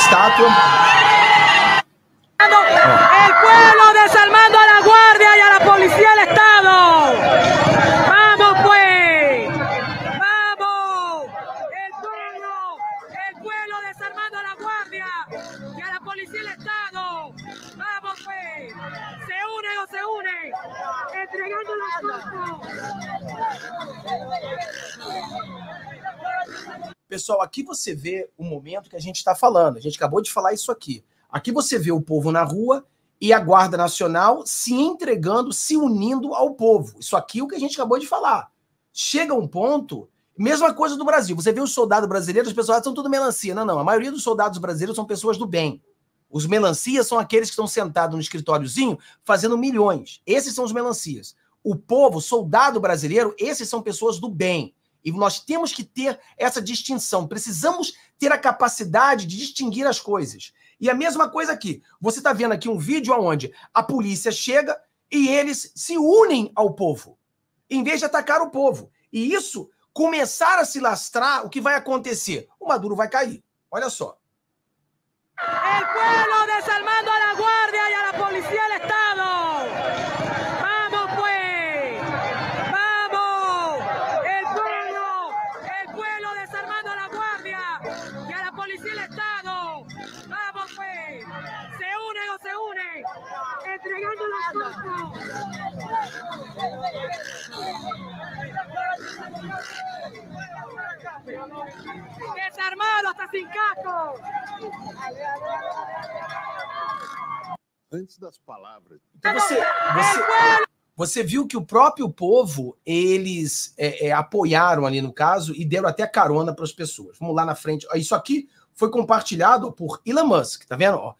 statue. È quello del pessoal, aqui você vê o momento que a gente está falando. A gente acabou de falar isso aqui. Aqui você vê o povo na rua e a Guarda Nacional se entregando, se unindo ao povo. Isso aqui é o que a gente acabou de falar. Chega um ponto, mesma coisa do Brasil. Você vê os soldados brasileiros, os pessoal ah, são tudo melancia. Não, não. A maioria dos soldados brasileiros são pessoas do bem. Os melancias são aqueles que estão sentados no escritóriozinho fazendo milhões. Esses são os melancias. O povo, soldado brasileiro, esses são pessoas do bem. E nós temos que ter essa distinção. Precisamos ter a capacidade de distinguir as coisas. E a mesma coisa aqui. Você está vendo aqui um vídeo onde a polícia chega e eles se unem ao povo, em vez de atacar o povo. E isso começar a se lastrar, o que vai acontecer? O Maduro vai cair. Olha só. desarmando a Desarmado hasta sem caco. Antes das palavras. Então você, você, você viu que o próprio povo, eles é, é, apoiaram ali no caso e deram até carona para as pessoas. Vamos lá na frente. Isso aqui foi compartilhado por Elon Musk, tá vendo? Ó,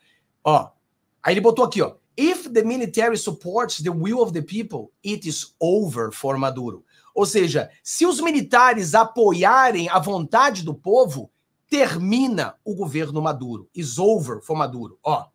ó. Aí ele botou aqui, ó. If the military supports the will of the people, it is over for Maduro. Ou seja, se os militares apoiarem a vontade do povo, termina o governo Maduro. Is over for Maduro. Ó.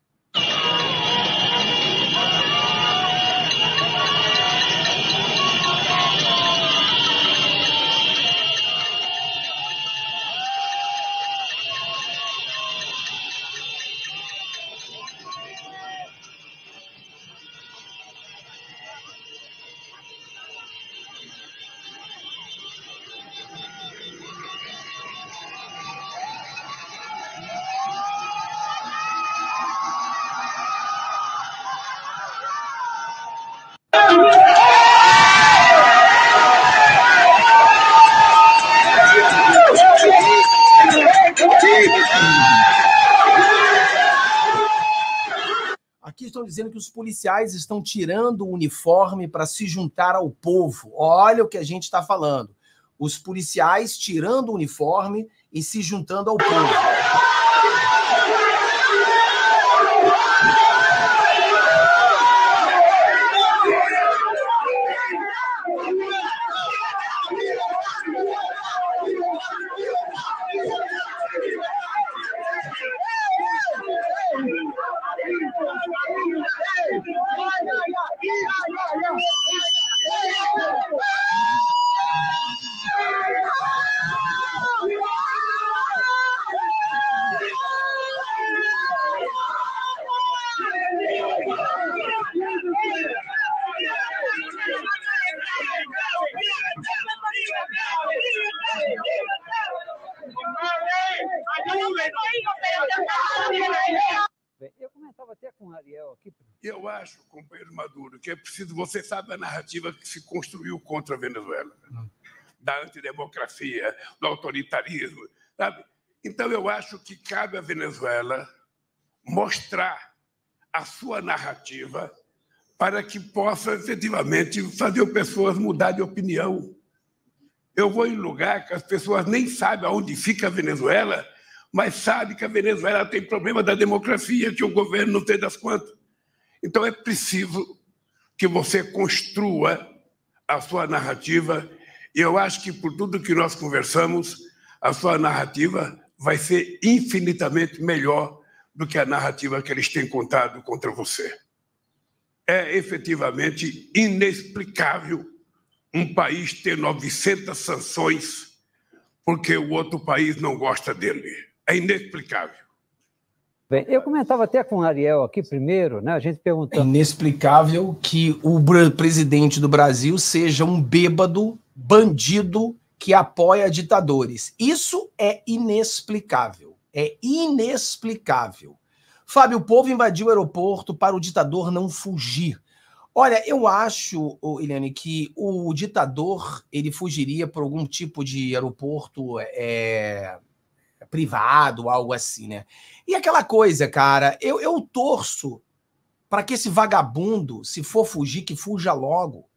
dizendo que os policiais estão tirando o uniforme para se juntar ao povo. Olha o que a gente está falando. Os policiais tirando o uniforme e se juntando ao povo. que é preciso. Você sabe a narrativa que se construiu contra a Venezuela, da antidemocracia, do autoritarismo, sabe? Então, eu acho que cabe à Venezuela mostrar a sua narrativa para que possa efetivamente fazer pessoas mudar de opinião. Eu vou em lugar que as pessoas nem sabem aonde fica a Venezuela, mas sabem que a Venezuela tem problema da democracia, que o governo não tem das quantas. Então é preciso que você construa a sua narrativa. E eu acho que por tudo que nós conversamos, a sua narrativa vai ser infinitamente melhor do que a narrativa que eles têm contado contra você. É efetivamente inexplicável um país ter 900 sanções porque o outro país não gosta dele. É inexplicável. Bem, eu comentava até com o Ariel aqui primeiro, né? A gente perguntando. É inexplicável que o presidente do Brasil seja um bêbado, bandido que apoia ditadores. Isso é inexplicável. É inexplicável. Fábio, o povo invadiu o aeroporto para o ditador não fugir. Olha, eu acho, Eliane, que o ditador ele fugiria por algum tipo de aeroporto é, privado, algo assim, né? E aquela coisa, cara, eu, eu torço para que esse vagabundo, se for fugir, que fuja logo,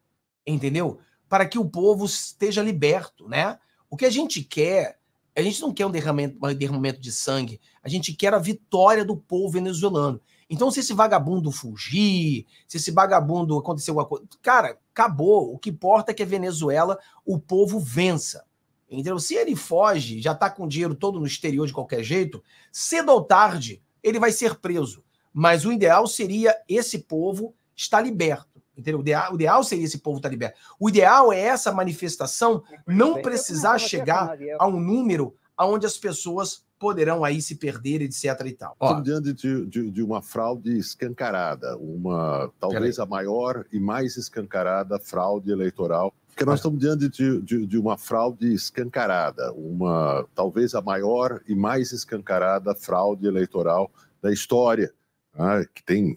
entendeu? Para que o povo esteja liberto, né? O que a gente quer, a gente não quer um derramamento, um derramamento de sangue, a gente quer a vitória do povo venezuelano. Então, se esse vagabundo fugir, se esse vagabundo acontecer alguma coisa, cara, acabou. O que importa é que a Venezuela, o povo vença. Entendeu? Se ele foge, já está com o dinheiro todo no exterior de qualquer jeito, cedo ou tarde ele vai ser preso. Mas o ideal seria esse povo estar liberto. Entendeu? O ideal, o ideal seria esse povo estar liberto. O ideal é essa manifestação não precisar chegar a um número onde as pessoas poderão aí se perder, etc. e tal. Estamos diante de, de, de, uma fraude escancarada, uma talvez a maior e mais escancarada fraude eleitoral porque nós estamos diante de, de, de, uma fraude escancarada, uma talvez a maior e mais escancarada fraude eleitoral da história, né? que tem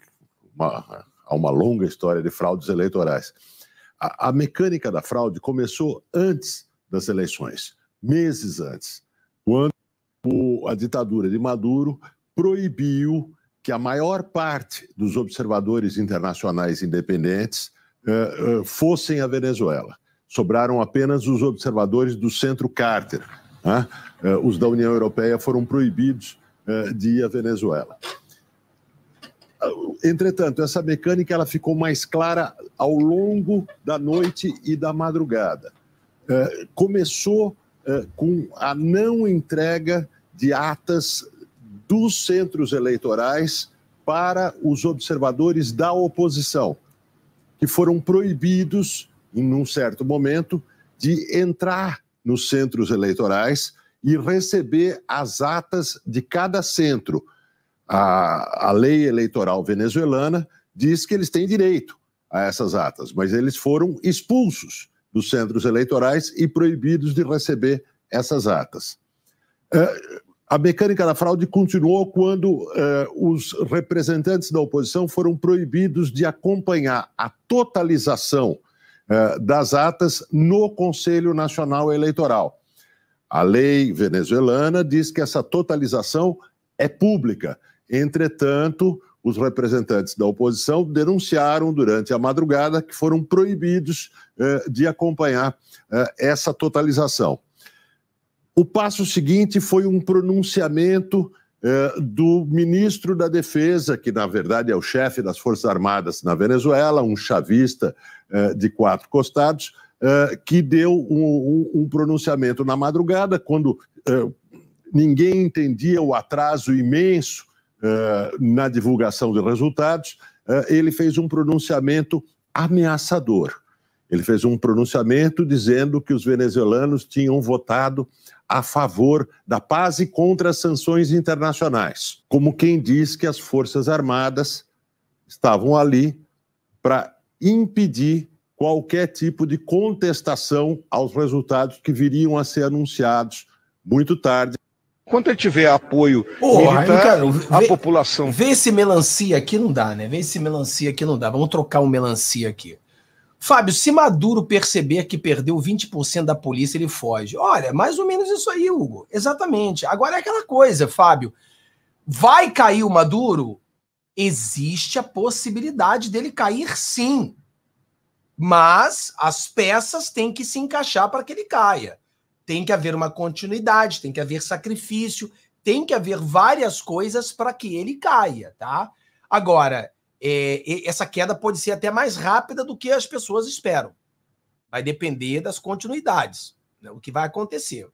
uma, uma longa história de fraudes eleitorais. A, a mecânica da fraude começou antes das eleições, meses antes, quando a ditadura de Maduro proibiu que a maior parte dos observadores internacionais independentes uh, uh, fossem à Venezuela sobraram apenas os observadores do Centro Carter. Né? É, os da União Europeia foram proibidos é, de ir à Venezuela. Entretanto, essa mecânica ela ficou mais clara ao longo da noite e da madrugada. É, começou com a não entrega de atas dos centros eleitorais para os observadores da oposição, que foram proibidos em um certo momento, de entrar nos centros eleitorais e receber as atas de cada centro. A, a lei eleitoral venezuelana diz que eles têm direito a essas atas, mas eles foram expulsos dos centros eleitorais e proibidos de receber essas atas. É, a mecânica da fraude continuou quando é, os representantes da oposição foram proibidos de acompanhar a totalização eh, das atas no Conselho Nacional Eleitoral. A lei venezuelana diz que essa totalização é pública. Entretanto, os representantes da oposição denunciaram durante a madrugada que foram proibidos eh, de acompanhar eh, essa totalização. O passo seguinte foi um pronunciamento é, do ministro da Defesa, que na verdade é o chefe das Forças Armadas na Venezuela, um chavista é, de quatro costados, é, que deu um, pronunciamento na madrugada, quando ninguém entendia o atraso imenso na divulgação de resultados, ele fez um pronunciamento ameaçador. Ele fez um pronunciamento dizendo que os venezuelanos tinham votado a favor da paz e contra as sanções internacionais, como quem diz que as Forças Armadas estavam ali para impedir qualquer tipo de contestação aos resultados que viriam a ser anunciados muito tarde. Quando ele tiver apoio militar, a população. Vê esse melancia aqui não dá, né? Vê esse melancia aqui não dá. Vamos trocar um melancia aqui. Fábio, se Maduro perceber que perdeu 20% da polícia, ele foge. Olha, mais ou menos isso aí, Hugo. Exatamente. Agora é aquela coisa, Fábio. Vai cair o Maduro? Existe a possibilidade dele cair, sim. Mas as peças têm que se encaixar para que ele caia. Tem que haver uma continuidade, tem que haver sacrifício, tem que haver várias coisas para que ele caia, tá? Agora, é, essa queda pode ser até mais rápida do que as pessoas esperam. Vai depender das continuidades, né, o que vai acontecer.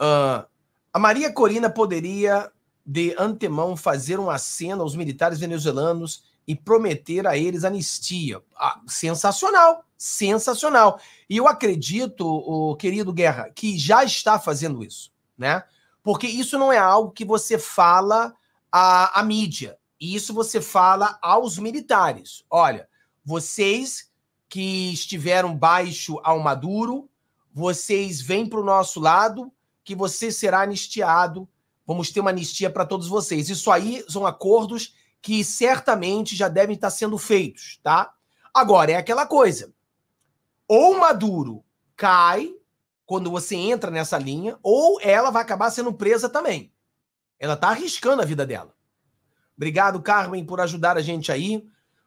Uh, a Maria Corina poderia, de antemão, fazer um aceno aos militares venezuelanos e prometer a eles anistia. Ah, sensacional, sensacional. E eu acredito, o querido Guerra, que já está fazendo isso, né? Porque isso não é algo que você fala à, à mídia. E isso você fala aos militares. Olha, vocês que estiveram baixo ao Maduro, vocês vêm para o nosso lado, que você será anistiado. Vamos ter uma anistia para todos vocês. Isso aí são acordos que certamente já devem estar tá sendo feitos, tá? Agora, é aquela coisa. Ou Maduro cai quando você entra nessa linha, ou ela vai acabar sendo presa também. Ela está arriscando a vida dela. Obrigado, Carmen, por ajudar a gente aí.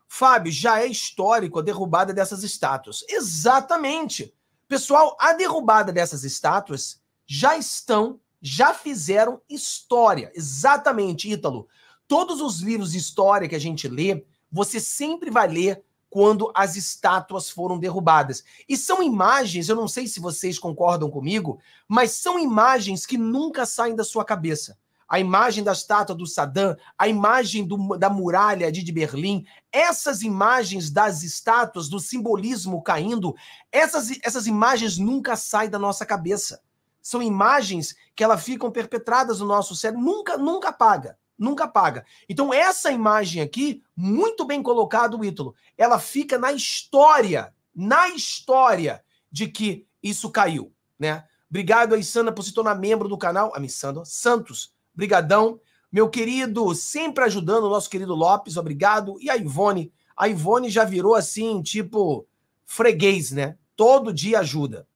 Fábio, já é histórico a derrubada dessas estátuas. Exatamente. Pessoal, a derrubada dessas estátuas já estão, já fizeram história. Exatamente, Ítalo. Todos os livros de história que a gente lê, você sempre vai ler quando as estátuas foram derrubadas. E são imagens, eu não sei se vocês concordam comigo, mas são imagens que nunca saem da sua cabeça a imagem da estátua do Saddam, a imagem do, da muralha de Berlim, essas imagens das estátuas, do simbolismo caindo, essas, essas imagens nunca saem da nossa cabeça. São imagens que elas ficam perpetradas no nosso cérebro, nunca, nunca apaga. Nunca apaga. Então, essa imagem aqui, muito bem colocado, Ítalo, ela fica na história, na história de que isso caiu, né? Obrigado a Isana por se tornar membro do canal. A Missandro Santos brigadão. Meu querido, sempre ajudando o nosso querido Lopes, obrigado. E a Ivone, a Ivone já virou assim, tipo, freguês, né? Todo dia ajuda.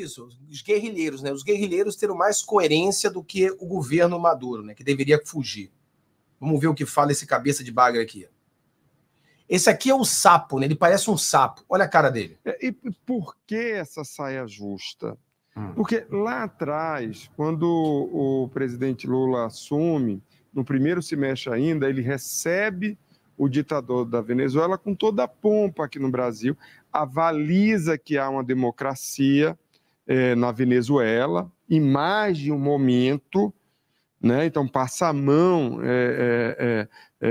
preciso, os guerrilheiros, né? Os guerrilheiros terão mais coerência do que o governo Maduro, né? Que deveria fugir. Vamos ver o que fala esse cabeça de baga aqui. Esse aqui é o um sapo, né? Ele parece um sapo. Olha a cara dele. É, e por que essa saia justa? Hum. Porque lá atrás, quando o presidente Lula assume, no primeiro semestre ainda, ele recebe o ditador da Venezuela com toda a pompa aqui no Brasil, avaliza que há uma democracia, é, na Venezuela, em mais de um momento. Né? Então, passa a mão é é, é,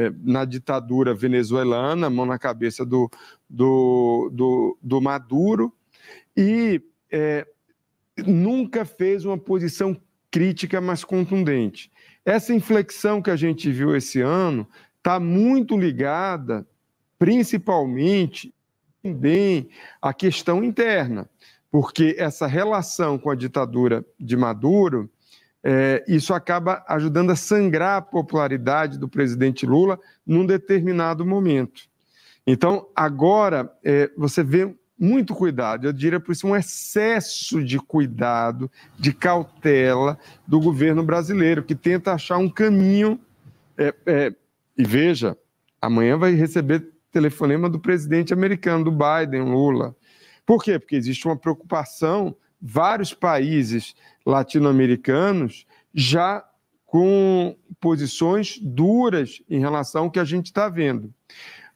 é, na ditadura venezuelana, mão na cabeça do, do, do, do Maduro, e é, nunca fez uma posição crítica mais contundente. Essa inflexão que a gente viu esse ano está muito ligada, principalmente, também à questão interna porque essa relação com a ditadura de Maduro, é, isso acaba ajudando a sangrar a popularidade do presidente Lula num determinado momento. Então, agora, é, você vê muito cuidado, eu diria por isso um excesso de cuidado, de cautela do governo brasileiro, que tenta achar um caminho. É, é e veja, amanhã vai receber telefonema do presidente americano, do Biden, Lula. Por quê? Porque existe uma preocupação, vários países latino-americanos já com posições duras em relação ao que a gente está vendo.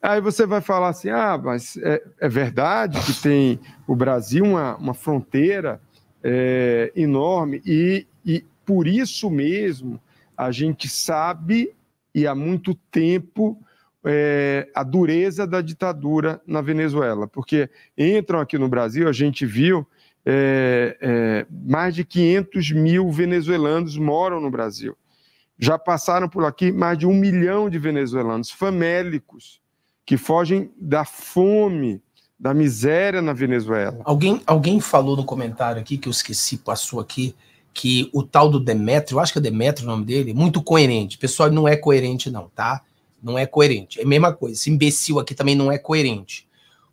Aí você vai falar assim: ah, mas é, é verdade que tem o Brasil uma, uma fronteira é, enorme, e, e por isso mesmo a gente sabe e há muito tempo é, a dureza da ditadura na Venezuela, porque entram aqui no Brasil, a gente viu, é, é, mais de 500 mil venezuelanos moram no Brasil. Já passaram por aqui mais de um milhão de venezuelanos famélicos que fogem da fome, da miséria na Venezuela. Alguém, alguém falou no comentário aqui que eu esqueci, passou aqui, que o tal do Demetrio, acho que é Demetrio o nome dele, muito coerente. Pessoal, não é coerente não, tá? Não é coerente. É a mesma coisa. Esse imbecil aqui também não é coerente.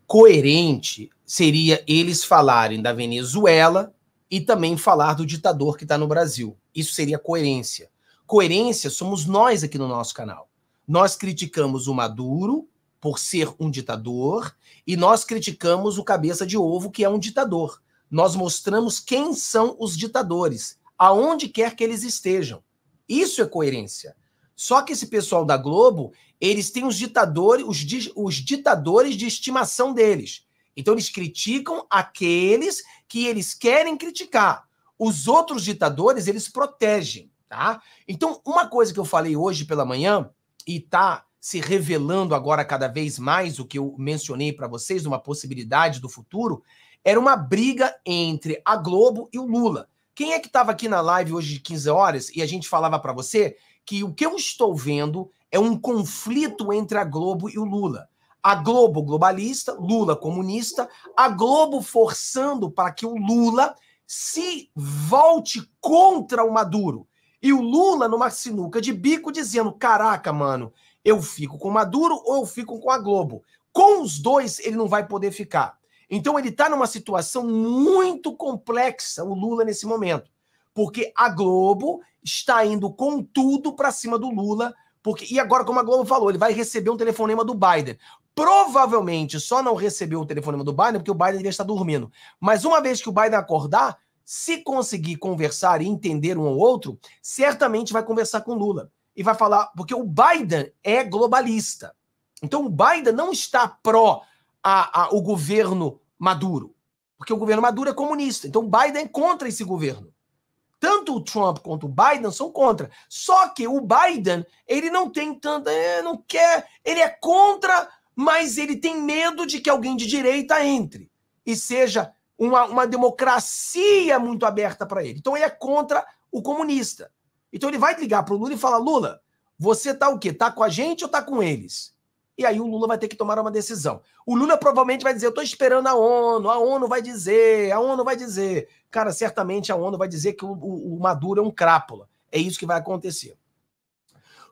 Coerente seria eles falarem da Venezuela e também falar do ditador que está no Brasil. Isso seria coerência. Coerência somos nós aqui no nosso canal. Nós criticamos o Maduro por ser um ditador e nós criticamos o Cabeça de Ovo, que é um ditador. Nós mostramos quem são os ditadores, aonde quer que eles estejam. Isso é coerência. Só que esse pessoal da Globo, eles têm os ditadores, os, os ditadores de estimação deles. Então eles criticam aqueles que eles querem criticar. Os outros ditadores, eles protegem, tá? Então, uma coisa que eu falei hoje pela manhã e tá se revelando agora cada vez mais o que eu mencionei para vocês, uma possibilidade do futuro, era uma briga entre a Globo e o Lula. Quem é que estava aqui na live hoje de 15 horas e a gente falava para você que o que eu estou vendo é um conflito entre a Globo e o Lula. A Globo globalista, Lula comunista, a Globo forçando para que o Lula se volte contra o Maduro. E o Lula numa sinuca de bico dizendo: caraca, mano, eu fico com o Maduro ou eu fico com a Globo. Com os dois, ele não vai poder ficar. Então, ele está numa situação muito complexa, o Lula, nesse momento porque a Globo está indo com tudo para cima do Lula, porque e agora como a Globo falou, ele vai receber um telefonema do Biden. Provavelmente só não recebeu o telefonema do Biden porque o Biden devia estar dormindo. Mas uma vez que o Biden acordar, se conseguir conversar e entender um ou outro, certamente vai conversar com Lula e vai falar, porque o Biden é globalista. Então o Biden não está pró a, a, o governo Maduro, porque o governo Maduro é comunista. Então o Biden é contra esse governo tanto o Trump quanto o Biden são contra. Só que o Biden, ele não tem tanta. É, não quer. Ele é contra, mas ele tem medo de que alguém de direita entre e seja uma, uma democracia muito aberta para ele. Então ele é contra o comunista. Então ele vai ligar para o Lula e falar: Lula, você tá o quê? Tá com a gente ou tá com eles? E aí o Lula vai ter que tomar uma decisão. O Lula provavelmente vai dizer: eu estou esperando a ONU, a ONU vai dizer, a ONU vai dizer. Cara, certamente a ONU vai dizer que o, o, o Maduro é um crápula. É isso que vai acontecer.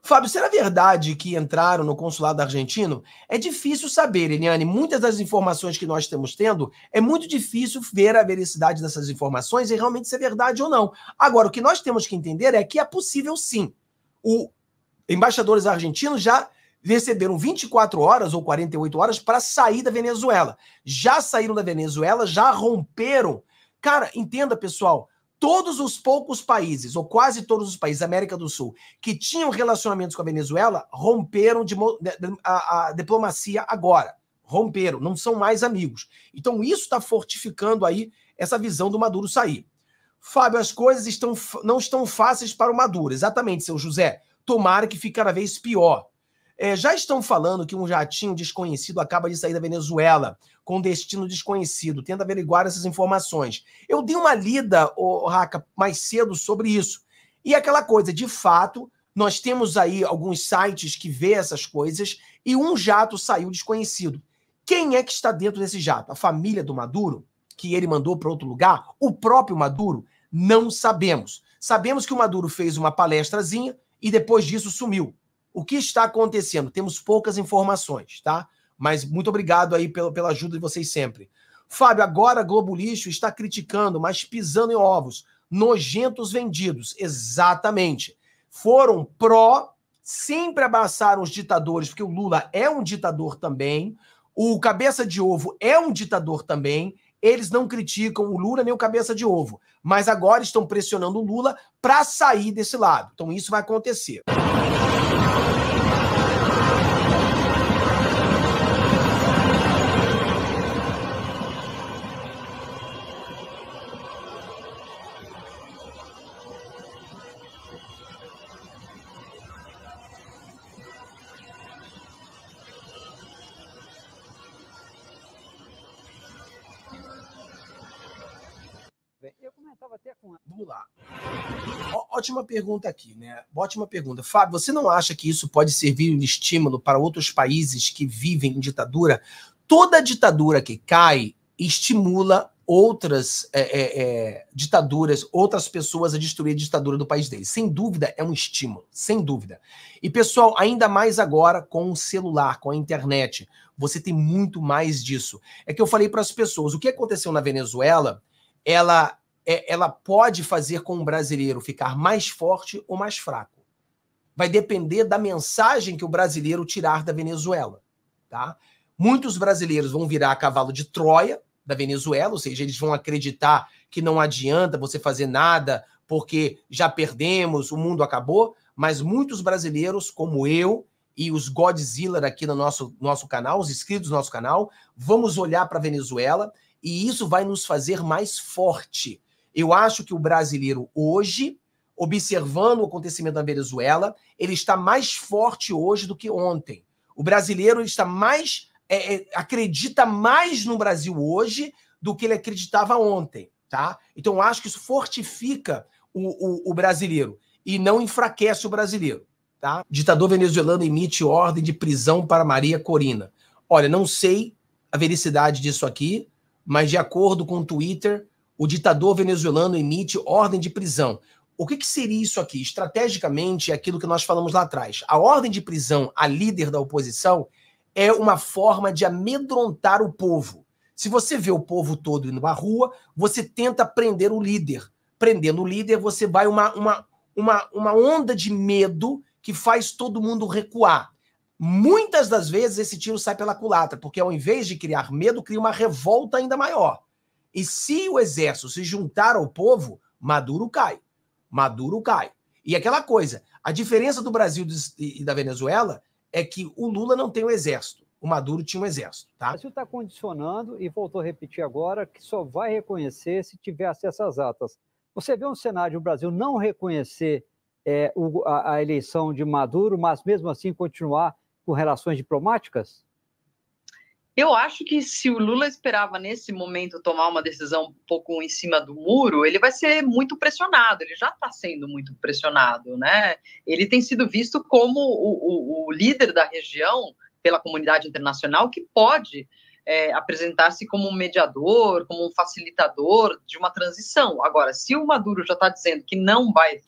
Fábio, será verdade que entraram no consulado argentino? É difícil saber, Eliane. Muitas das informações que nós estamos tendo, é muito difícil ver a veracidade dessas informações e realmente se é verdade ou não. Agora, o que nós temos que entender é que é possível sim. O embaixadores argentinos já receberam 24 horas ou 48 horas para sair da Venezuela. Já saíram da Venezuela, já romperam. Cara, entenda, pessoal, todos os poucos países, ou quase todos os países da América do Sul, que tinham relacionamentos com a Venezuela, romperam de, de, a, a diplomacia agora. Romperam, não são mais amigos. Então, isso está fortificando aí essa visão do Maduro sair. Fábio, as coisas estão, não estão fáceis para o Maduro. Exatamente, seu José. Tomara que fique cada vez pior. É, já estão falando que um jatinho desconhecido acaba de sair da Venezuela com destino desconhecido. Tenta averiguar essas informações. Eu dei uma lida, o Raca, mais cedo sobre isso. E aquela coisa, de fato, nós temos aí alguns sites que vê essas coisas e um jato saiu desconhecido. Quem é que está dentro desse jato? A família do Maduro, que ele mandou para outro lugar? O próprio Maduro? Não sabemos. Sabemos que o Maduro fez uma palestrazinha e depois disso sumiu o que está acontecendo? Temos poucas informações, tá? Mas muito obrigado aí pela, pela ajuda de vocês sempre. Fábio, agora Globo Lixo está criticando, mas pisando em ovos. Nojentos vendidos. Exatamente. Foram pró, sempre abraçaram os ditadores, porque o Lula é um ditador também. O Cabeça de Ovo é um ditador também. Eles não criticam o Lula nem o Cabeça de Ovo. Mas agora estão pressionando o Lula para sair desse lado. Então isso vai acontecer. bote uma pergunta aqui, né? Bote uma pergunta. Fábio, você não acha que isso pode servir de estímulo para outros países que vivem em ditadura? Toda ditadura que cai estimula outras é, é, é, ditaduras, outras pessoas a destruir a ditadura do país deles. Sem dúvida, é um estímulo, sem dúvida. E pessoal, ainda mais agora com o celular, com a internet, você tem muito mais disso. É que eu falei para as pessoas, o que aconteceu na Venezuela, ela é, ela pode fazer com o brasileiro ficar mais forte ou mais fraco. Vai depender da mensagem que o brasileiro tirar da Venezuela. Tá? Muitos brasileiros vão virar a cavalo de Troia da Venezuela, ou seja, eles vão acreditar que não adianta você fazer nada porque já perdemos, o mundo acabou. Mas muitos brasileiros, como eu, e os Godzilla aqui no nosso, nosso canal, os inscritos do nosso canal, vamos olhar para a Venezuela e isso vai nos fazer mais forte. Eu acho que o brasileiro hoje, observando o acontecimento na Venezuela, ele está mais forte hoje do que ontem. O brasileiro está mais é, é acredita mais no Brasil hoje do que ele acreditava ontem, tá? Então acho que isso fortifica o, o, o brasileiro e não enfraquece o brasileiro, tá? Ditador venezuelano emite ordem de prisão para Maria Corina. Olha, não sei a veracidade disso aqui, mas de acordo com o Twitter, o ditador venezuelano emite ordem de prisão. O que, que, seria isso aqui? Estrategicamente, é aquilo que nós falamos lá atrás. A ordem de prisão a líder da oposição é uma forma de amedrontar o povo. Se você vê o povo todo indo à rua, você tenta prender o líder. Prendendo o líder, você vai uma, uma, uma, uma onda de medo que faz todo mundo recuar. Muitas das vezes esse tiro sai pela culatra, porque ao invés de criar medo, cria uma revolta ainda maior. E se o exército se juntar ao povo, Maduro cai. Maduro cai. E aquela coisa, a diferença do Brasil e da Venezuela é que o Lula não tem o um exército, o Maduro tinha um exército. Tá? O Brasil está condicionando, e voltou a repetir agora, que só vai reconhecer se tiver acesso às atas. Você vê um cenário de o Brasil não reconhecer é, o, a, a eleição de Maduro, mas mesmo assim continuar com relações diplomáticas? Eu acho que se o Lula esperava nesse momento tomar uma decisão um pouco em cima do muro, ele vai ser muito pressionado. Ele já está sendo muito pressionado, né? Ele tem sido visto como o, o, o líder da região pela comunidade internacional que pode é, apresentar-se como um mediador, como um facilitador de uma transição. Agora, se o Maduro já está dizendo que não vai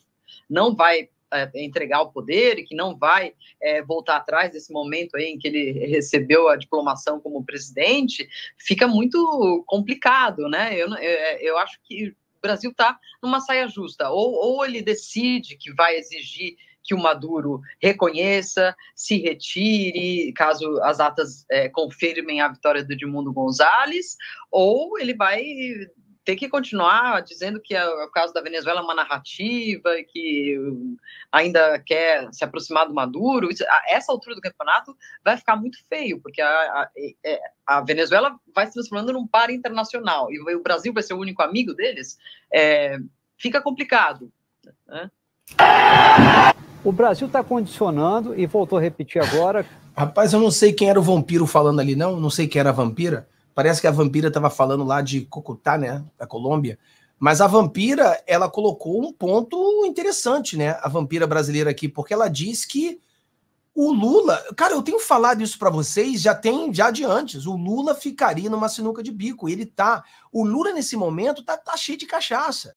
não vai é, entregar o poder e que não vai é, voltar atrás desse momento aí em que ele recebeu a diplomação como presidente, fica muito complicado, né? Eu, eu, é, eu acho que o Brasil está numa saia justa. Ou, ou ele decide que vai exigir que o Maduro reconheça, se retire, caso as atas é, confirmem a vitória do Edmundo Gonzalez, ou ele vai ter que continuar dizendo que o caso da Venezuela é uma narrativa e que ainda quer se aproximar do Maduro, isso, a essa altura do campeonato vai ficar muito feio, porque a, a, é, a, Venezuela vai se transformando num par internacional e o Brasil vai ser o único amigo deles, é, fica complicado. Né? O Brasil está condicionando e voltou a repetir agora. Rapaz, eu não sei quem era o vampiro falando ali, não. Não sei quem era a vampira. Parece que a vampira estava falando lá de Cocotá, né? Da Colômbia. Mas a vampira, ela colocou um ponto interessante, né? A vampira brasileira aqui, porque ela diz que o Lula, cara, eu tenho falado isso para vocês, já tem já de antes. O Lula ficaria numa sinuca de bico. Ele tá, o Lula nesse momento tá, tá cheio de cachaça.